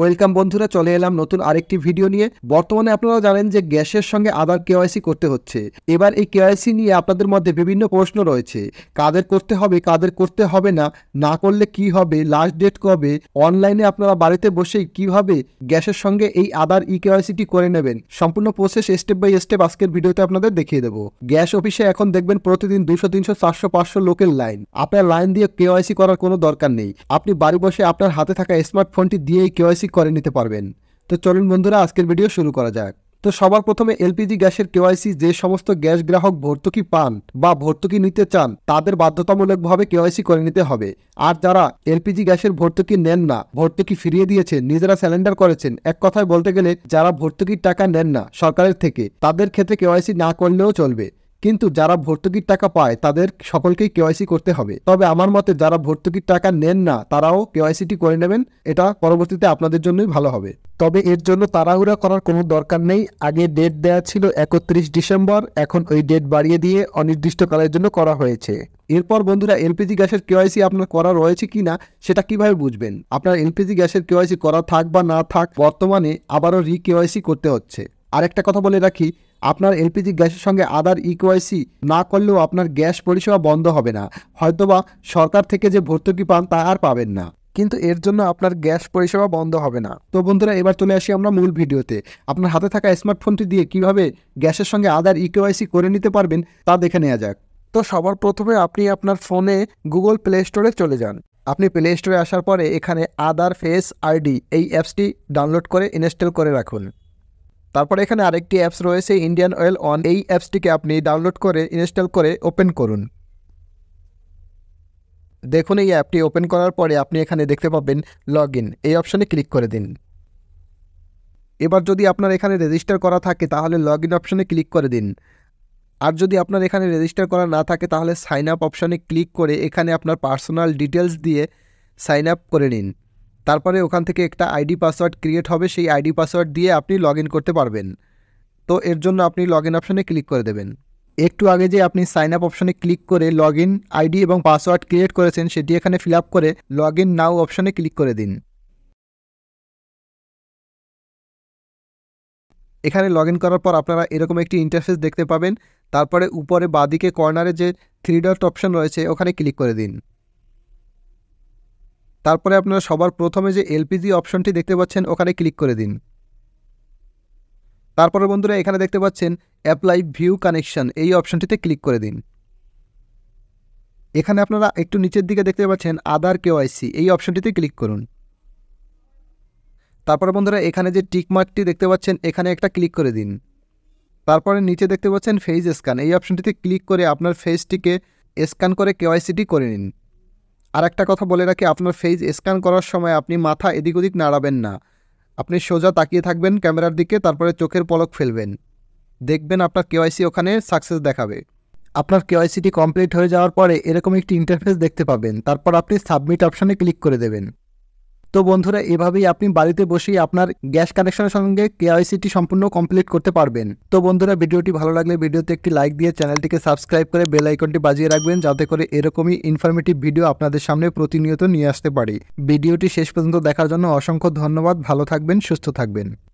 welcome বন্ধুরা চলে এলাম নতুন আরেকটি ভিডিও নিয়ে বর্তমানে আপনারা জানেন যে গ্যাসের সঙ্গে আদার কেওয়াইসি করতে হচ্ছে এবার এই কেওয়াইসি নিয়ে আপনাদের মধ্যে বিভিন্ন প্রশ্ন রয়েছে কাদের করতে হবে কাদের করতে হবে না না করলে কি হবে লাস্ট ডেট কবে অনলাইনে আপনারা বাড়িতে বসেই কিভাবে গ্যাসের সঙ্গে এই আদার ই কেওয়াইসিটি করে নেবেন সম্পূর্ণ প্রসেস স্টেপ বাই স্টেপ আজকের ভিডিওতে আপনাদের দেখিয়ে দেবো গ্যাস অফিসে এখন দেখবেন প্রতিদিন দুশো তিনশো চারশো পাঁচশো লোকের লাইন আপনার লাইন দিয়ে কেওয়াইসি করার কোনো দরকার নেই আপনি বাড়ি বসে আপনার হাতে থাকা স্মার্টফোনটি দিয়েই কেওয়াইসি করে নিতে পারবেন তো চলুন বন্ধুরা আজকের ভিডিও শুরু করা যাক তো সবার প্রথমে এলপিজি গ্যাসের কেওয়াইসি যে সমস্ত গ্যাস গ্রাহক ভর্তুকি পান বা ভর্তুকি নিতে চান তাদের বাধ্যতামূলকভাবে কেওয়াইসি করে নিতে হবে আর যারা এলপিজি গ্যাসের ভর্তুকি নেন না ভর্তুকি ফিরিয়ে দিয়েছেন নিজেরা স্যালেন্ডার করেছেন এক কথায় বলতে গেলে যারা ভর্তুকির টাকা নেন না সরকারের থেকে তাদের ক্ষেত্রে কেওয়াইসি না করলেও চলবে কিন্তু যারা ভর্তুকির টাকা পায় তাদের সকলকেই কেওয়াইসি করতে হবে তবে আমার মতে যারা ভর্তুকির টাকা নেন না তারাও কেওয়াইসিটি করে নেবেন এটা পরবর্তীতে আপনাদের জন্যই ভালো হবে তবে এর জন্য তাড়াহুড়া করার কোনো দরকার নেই আগে ডেট দেয়া ছিল একত্রিশ ডিসেম্বর এখন ওই ডেট বাড়িয়ে দিয়ে অনির্দিষ্টকালের জন্য করা হয়েছে এরপর বন্ধুরা এলপিজি গ্যাসের কেওয়াইসি আপনার করা রয়েছে কি না সেটা কিভাবে বুঝবেন আপনার এলপিজি গ্যাসের কেওয়াইসি করা থাক বা না থাক বর্তমানে আবারও রি কেওয়াইসি করতে হচ্ছে আরেকটা কথা বলে রাখি আপনার এলপিজি গ্যাসের সঙ্গে আদার ইকোয়াইসি e না করলেও আপনার গ্যাস পরিষেবা বন্ধ হবে না হয়তোবা সরকার থেকে যে ভর্তুকি পান তা আর পাবেন না কিন্তু এর জন্য আপনার গ্যাস পরিষেবা বন্ধ হবে না তো বন্ধুরা এবার চলে আসি আমরা মূল ভিডিওতে আপনার হাতে থাকা স্মার্টফোনটি দিয়ে কিভাবে গ্যাসের সঙ্গে আদার ইকোয়াইসি e করে নিতে পারবেন তা দেখে নেওয়া যাক তো সবার প্রথমে আপনি আপনার ফোনে গুগল প্লে স্টোরে চলে যান আপনি প্লে স্টোরে আসার পরে এখানে আদার ফেস আইডি এই অ্যাপসটি ডাউনলোড করে ইনস্টল করে রাখুন তারপর এখানে আরেকটি অ্যাপস রয়েছে ইন্ডিয়ান অয়েল অন এই অ্যাপসটিকে আপনি ডাউনলোড করে ইনস্টল করে ওপেন করুন দেখুন এই অ্যাপটি ওপেন করার পরে আপনি এখানে দেখতে পাবেন লগ এই অপশানে ক্লিক করে দিন এবার যদি আপনার এখানে রেজিস্টার করা থাকে তাহলে লগ ইন অপশানে ক্লিক করে দিন আর যদি আপনার এখানে রেজিস্টার করা না থাকে তাহলে সাইন আপ অপশানে ক্লিক করে এখানে আপনার পার্সোনাল ডিটেলস দিয়ে সাইন আপ করে নিন তারপরে ওখান থেকে একটা আইডি পাসওয়ার্ড ক্রিয়েট হবে সেই আইডি পাসওয়ার্ড দিয়ে আপনি লগ করতে পারবেন তো এর জন্য আপনি লগ ইন অপশানে ক্লিক করে দেবেন একটু আগে যে আপনি সাইন আপ অপশানে ক্লিক করে লগ ইন আইডি এবং পাসওয়ার্ড ক্রিয়েট করেছেন সেটি এখানে ফিল আপ করে লগ ইন নাও অপশানে ক্লিক করে দিন এখানে লগ ইন করার পর আপনারা এরকম একটি ইন্টারফেস দেখতে পাবেন তারপরে উপরে বাদিকে কর্নারে যে থ্রি ডট অপশান রয়েছে ওখানে ক্লিক করে দিন তারপরে আপনারা সবার প্রথমে যে এলপিজি অপশনটি দেখতে পাচ্ছেন ওখানে ক্লিক করে দিন তারপরে বন্ধুরা এখানে দেখতে পাচ্ছেন অ্যাপ্লাই ভিউ কানেকশন এই অপশনটিতে ক্লিক করে দিন এখানে আপনারা একটু নিচের দিকে দেখতে পাচ্ছেন আদার কেওয়াইসি এই অপশনটিতে ক্লিক করুন তারপরে বন্ধুরা এখানে যে টিকমার্কটি দেখতে পাচ্ছেন এখানে একটা ক্লিক করে দিন তারপরে নিচে দেখতে পাচ্ছেন ফেস স্ক্যান এই অপশনটিতে ক্লিক করে আপনার ফেসটিকে স্ক্যান করে কেওয়াইসিটি করে নিন আর একটা কথা বলে রাখি আপনার ফেস স্ক্যান করার সময় আপনি মাথা এদিক ওদিক নাড়াবেন না আপনি সোজা তাকিয়ে থাকবেন ক্যামেরার দিকে তারপরে চোখের পলক ফেলবেন দেখবেন আপনার কেওয়াইসি ওখানে সাকসেস দেখাবে আপনার কেওয়াইসিটি কমপ্লিট হয়ে যাওয়ার পরে এরকম একটি ইন্টারফেস দেখতে পাবেন তারপর আপনি সাবমিট অপশানে ক্লিক করে দেবেন তো বন্ধুরা এভাবেই আপনি বাড়িতে বসেই আপনার গ্যাস কানেকশনের সঙ্গে কেআইসিটি সম্পূর্ণ কমপ্লিট করতে পারবেন তো বন্ধুরা ভিডিওটি ভালো লাগলে ভিডিওতে একটি লাইক দিয়ে চ্যানেলটিকে সাবস্ক্রাইব করে বেল আইকনটি বাজিয়ে রাখবেন যাতে করে এরকমই ইনফরমেটিভ ভিডিও আপনাদের সামনে প্রতিনিয়ত নিয়ে আসতে পারি ভিডিওটি শেষ পর্যন্ত দেখার জন্য অসংখ্য ধন্যবাদ ভালো থাকবেন সুস্থ থাকবেন